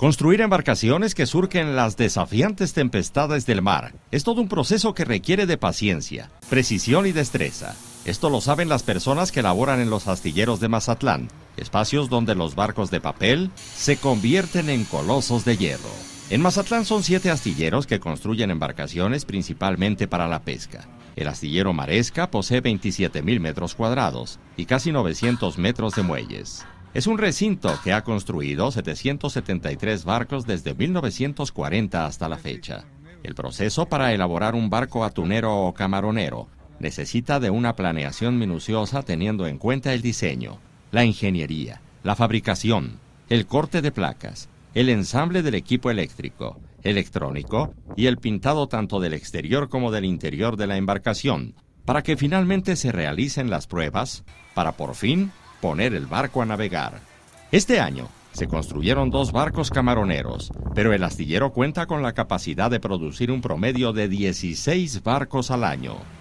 Construir embarcaciones que surquen las desafiantes tempestades del mar es todo un proceso que requiere de paciencia, precisión y destreza. Esto lo saben las personas que laboran en los astilleros de Mazatlán, espacios donde los barcos de papel se convierten en colosos de hierro. En Mazatlán son siete astilleros que construyen embarcaciones principalmente para la pesca. El astillero Maresca posee 27.000 metros cuadrados y casi 900 metros de muelles. Es un recinto que ha construido 773 barcos desde 1940 hasta la fecha. El proceso para elaborar un barco atunero o camaronero necesita de una planeación minuciosa teniendo en cuenta el diseño, la ingeniería, la fabricación, el corte de placas, el ensamble del equipo eléctrico, electrónico y el pintado tanto del exterior como del interior de la embarcación, para que finalmente se realicen las pruebas, para por fin poner el barco a navegar. Este año se construyeron dos barcos camaroneros, pero el astillero cuenta con la capacidad de producir un promedio de 16 barcos al año.